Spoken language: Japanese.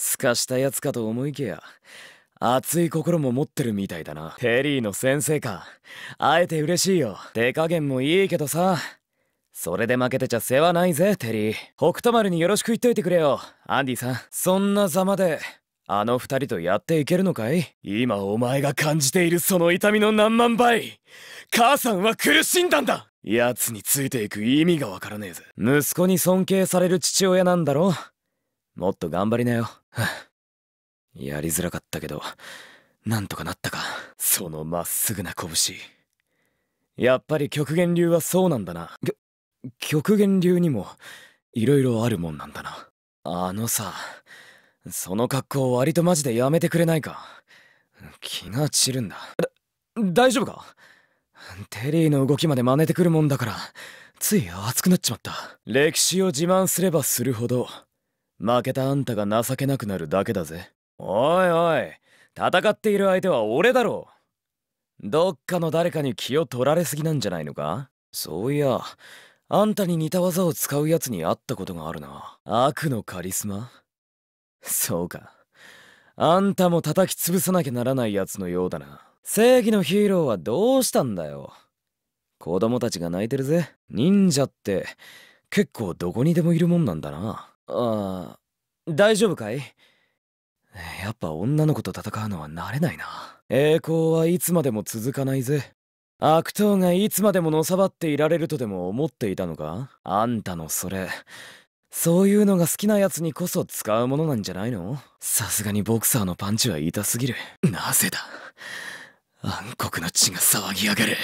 すかしたやつかと思いきや熱い心も持ってるみたいだなテリーの先生か会えて嬉しいよ手加減もいいけどさそれで負けてちゃ世話ないぜテリー北斗丸によろしく言っといてくれよアンディさんそんなざまであの二人とやっていけるのかい今お前が感じているその痛みの何万倍母さんは苦しんだんだ奴についていく意味がわからねえぜ息子に尊敬される父親なんだろもっと頑張りなよ。やりづらかったけど、なんとかなったか。そのまっすぐな拳。やっぱり極限流はそうなんだな。極限流にも、いろいろあるもんなんだな。あのさ、その格好割とマジでやめてくれないか。気が散るんだ。大丈夫かテリーの動きまで真似てくるもんだから、つい熱くなっちまった。歴史を自慢すればするほど、負けたあんたが情けなくなるだけだぜおいおい戦っている相手は俺だろどっかの誰かに気を取られすぎなんじゃないのかそういやあんたに似た技を使うやつに会ったことがあるな悪のカリスマそうかあんたも叩き潰さなきゃならないやつのようだな正義のヒーローはどうしたんだよ子供たちが泣いてるぜ忍者って結構どこにでもいるもんなんだなあ大丈夫かいやっぱ女の子と戦うのは慣れないな栄光はいつまでも続かないぜ悪党がいつまでものさばっていられるとでも思っていたのかあんたのそれそういうのが好きなやつにこそ使うものなんじゃないのさすがにボクサーのパンチは痛すぎるなぜだ暗黒の血が騒ぎ上がる